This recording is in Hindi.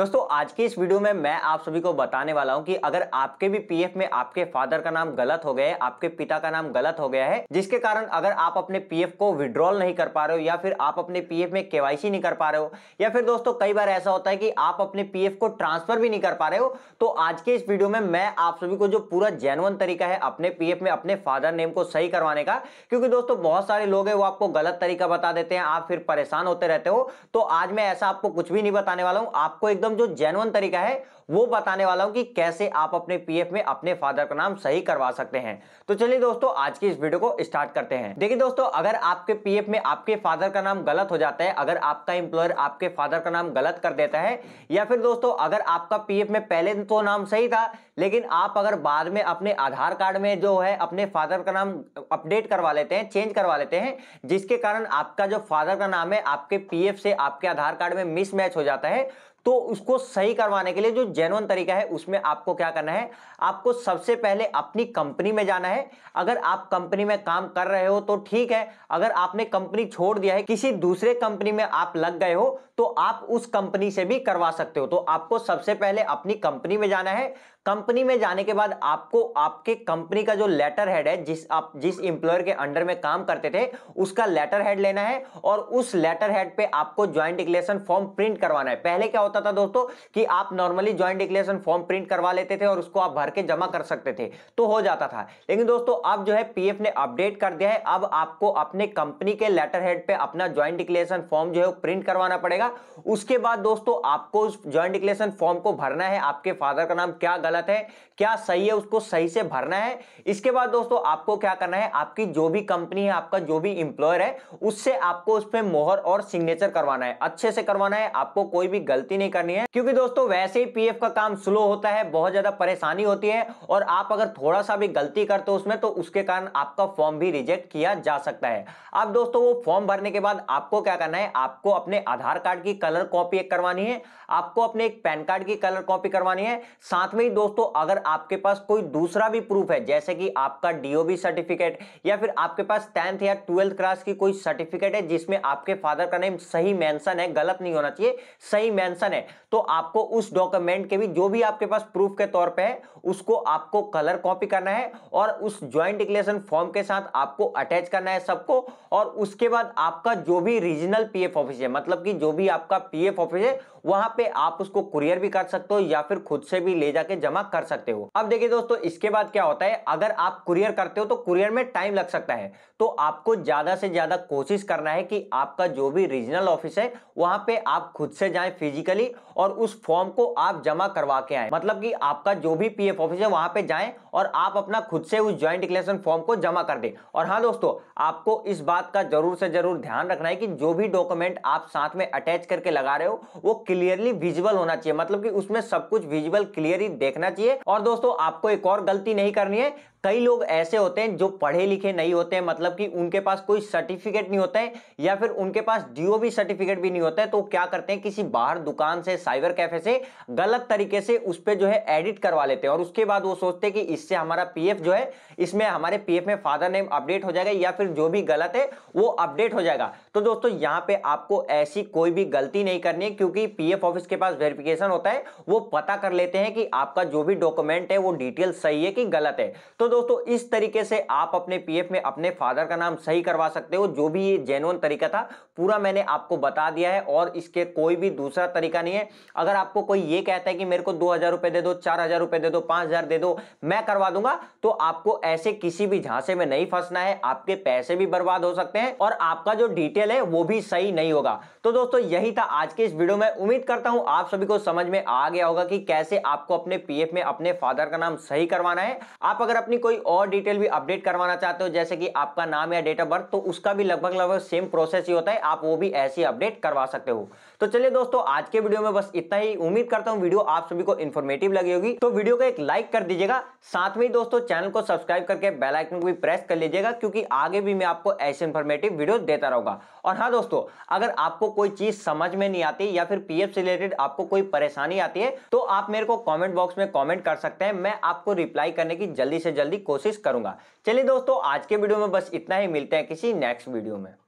दोस्तों आज की इस वीडियो में मैं आप सभी को बताने वाला हूं कि अगर आपके भी पीएफ में आपके फादर का नाम गलत हो गया है आपके पिता का नाम गलत हो गया है जिसके कारण अगर आप अपने पीएफ को विड्रॉल नहीं कर पा रहे हो या फिर आप अपने पीएफ में केवाईसी नहीं कर पा रहे हो या फिर दोस्तों कई बार ऐसा होता है कि आप अपने पी को ट्रांसफर भी नहीं कर पा रहे हो तो आज के इस वीडियो में मैं आप सभी को जो पूरा जेनवन तरीका है अपने पी में अपने फादर नेम को सही करवाने का क्योंकि दोस्तों बहुत सारे लोग है वो आपको गलत तरीका बता देते हैं आप फिर परेशान होते रहते हो तो आज मैं ऐसा आपको कुछ भी नहीं बताने वाला हूँ आपको एकदम एकदम जो जेनवन तरीका है वो बताने वाला हूं कि कैसे आप अपने पीएफ में अपने फादर का नाम सही करवा सकते हैं तो चलिए दोस्तों आज की इस वीडियो को स्टार्ट करते हैं देखिए दोस्तों अगर आपके पीएफ में आपके फादर का नाम गलत हो जाता है अगर आपका इंप्लॉयर आपके फादर का नाम गलत कर देता है या फिर दोस्तों अगर आपका पीएफ में पहले तो नाम सही था लेकिन आप अगर बाद में अपने आधार कार्ड में जो है अपने फादर का नाम अपडेट करवा लेते हैं चेंज करवा लेते हैं जिसके कारण आपका जो फादर का नाम है आपके पीएफ से आपके आधार कार्ड में मिसमैच हो जाता है तो उसको सही करवाने के लिए जो जेनवन तरीका है उसमें आपको क्या करना है आपको सबसे पहले अपनी कंपनी में जाना है अगर आप कंपनी में काम कर रहे हो तो ठीक है अगर आपने कंपनी छोड़ दिया है किसी दूसरे कंपनी में आप लग गए हो तो आप उस कंपनी से भी करवा सकते हो तो आपको सबसे पहले अपनी कंपनी में जाना है कंपनी कंपनी में जाने के बाद आपको आपके कंपनी का जो लेटर हेड है जिस आप जिस इंप्लॉयर के अंडर में काम करते थे उसका लेटर हेड लेना है और उस लेटर हेड पे आपको ज्वाइंट डिक्लेरेशन फॉर्म प्रिंट करवाना है पहले क्या होता था दोस्तों कि आप normally joint declaration form print करवा लेते थे और उसको आप भर के जमा कर सकते थे तो हो जाता था लेकिन दोस्तों अब जो है पीएफ ने अपडेट कर दिया है अब आपको अपने कंपनी के लेटर हेड पे अपना ज्वाइंट डिक्लेरेशन फॉर्म जो है प्रिंट करवाना पड़ेगा उसके बाद दोस्तों आपको ज्वाइंट डिक्लेरेशन फॉर्म को भरना है आपके फादर का नाम क्या गलत है है क्या सही है उसको सही से भरना है इसके बाद दोस्तों आपको क्या करना है आपकी जो भी कंपनी है आपका जो भी इंप्लॉयर है उससे आपको उस पर मोहर और सिग्नेचर करवाना है अच्छे से करवाना है आपको कोई भी गलती नहीं करनी है क्योंकि दोस्तों वैसे ही पीएफ का काम स्लो होता है बहुत ज्यादा परेशानी होती है और आप अगर थोड़ा सा भी गलती करते हो उसमें तो उसके कारण आपका फॉर्म भी रिजेक्ट किया जा सकता है अब दोस्तों वो फॉर्म भरने के बाद आपको क्या करना है आपको अपने आधार कार्ड की कलर कॉपी करवानी है आपको अपने एक पैन कार्ड की कलर कॉपी करवानी है साथ में ही दोस्तों दोस्तों अगर आपके पास कोई दूसरा भी प्रूफ है जैसे कि आपका डीओबी सर्टिफिकेट या फिर आपके पास टेंथ या ट्वेल्थ क्लास की कोई सर्टिफिकेट है जिसमें आपके फादर का नेम सही मेंशन है गलत नहीं होना चाहिए सही मेंशन है तो आपको उस डॉक्यूमेंट के भी जो भी आपके पास प्रूफ के तौर पर है उसको आपको कलर कॉपी करना है और उस ज्वाइंट डिक्लेरेशन फॉर्म के साथ आपको अटैच करना है सबको और उसके बाद आपका जो भी रीजनल पी ऑफिस है मतलब कि जो भी आपका पी ऑफिस है वहां पे आप उसको कुरियर भी कर सकते हो या फिर खुद से भी ले जाके जमा कर सकते हो अब देखिए दोस्तों इसके बाद क्या होता है अगर आप कुरियर करते हो तो कुरियर में टाइम लग सकता है तो आपको ज्यादा से ज्यादा कोशिश करना है कि आपका जो भी रीजनल ऑफिस है वहां पे आप खुद से जाए फिजिकली और उस फॉर्म को आप जमा करवा के आए मतलब कि आपका जो भी पी ऑफिस है वहां पे जाए और आप अपना खुद से उस ज्वाइंट डिक्लेरेशन फॉर्म को जमा कर दे और हाँ दोस्तों आपको इस बात का जरूर से जरूर ध्यान रखना है कि जो भी डॉक्यूमेंट आप साथ में अटैच करके लगा रहे हो वो क्लियरली विजुअल होना चाहिए मतलब कि उसमें सब कुछ विजुअल क्लियरली देखना चाहिए और दोस्तों आपको एक और गलती नहीं करनी है कई लोग ऐसे होते हैं जो पढ़े लिखे नहीं होते हैं मतलब कि उनके पास कोई सर्टिफिकेट नहीं होता है या फिर उनके पास भी सर्टिफिकेट भी नहीं होता है तो क्या करते हैं किसी बाहर दुकान से साइबर कैफे से गलत तरीके से उस पर जो है एडिट करवा लेते हैं और उसके बाद वो सोचते हैं कि इससे हमारा पी जो है इसमें हमारे पी में फादर नेम अपडेट हो जाएगा या फिर जो भी गलत है वो अपडेट हो जाएगा तो दोस्तों यहाँ पे आपको ऐसी कोई भी गलती नहीं करनी है क्योंकि पी ऑफिस के पास वेरिफिकेशन होता है वो पता कर लेते हैं कि आपका जो भी डॉक्यूमेंट है वो डिटेल सही है कि गलत है तो दोस्तों इस तरीके से आप अपने पीएफ में अपने फादर का नाम सही करवा सकते हो जो भी ये जेनवन तरीका था पूरा मैंने आपको बता दिया है और इसके कोई भी दूसरा तरीका नहीं है अगर आपको कोई ये कहता है कि मेरे को दो हजार रुपए दे दो चार हजार रुपए दे दो पांच हजार दे दो मैं करवा दूंगा तो आपको ऐसे किसी भी झांसे में नहीं फंसना है आपके पैसे भी बर्बाद हो सकते हैं और आपका जो डिटेल है वो भी सही नहीं होगा तो दोस्तों यही था आज के इस वीडियो में उम्मीद करता हूं आप सभी को समझ में आ गया होगा कि कैसे आपको अपने पीएफ में अपने फादर का नाम सही करवाना है आप अगर अपनी कोई और डिटेल भी अपडेट करवाना चाहते हो जैसे कि आपका नाम या डेट ऑफ बर्थ तो उसका भी लगभग लगभग सेम प्रोसेस ही होता है आप वो भी ऐसे अपडेट करवा सकते हो तो चलिए दोस्तों आज के वीडियो में बस इतना ही उम्मीद करता हूँ वीडियो आप सभी को इन्फॉर्मेटिव लगी होगी तो वीडियो को एक लाइक कर दीजिएगा साथ में दोस्तों चैनल को सब्सक्राइब करके बेलाइकन को भी प्रेस कर लीजिएगा क्योंकि आगे भी मैं आपको ऐसे इन्फॉर्मेटिव वीडियो देता रहूंगा और हाँ दोस्तों अगर आपको कोई चीज समझ में नहीं आती या फिर पीएफ से रिलेटेड आपको कोई परेशानी आती है तो आप मेरे को कॉमेंट बॉक्स में कॉमेंट कर सकते हैं मैं आपको रिप्लाई करने की जल्दी से जल्दी जल्दी कोशिश करूंगा चलिए दोस्तों आज के वीडियो में बस इतना ही मिलते हैं किसी नेक्स्ट वीडियो में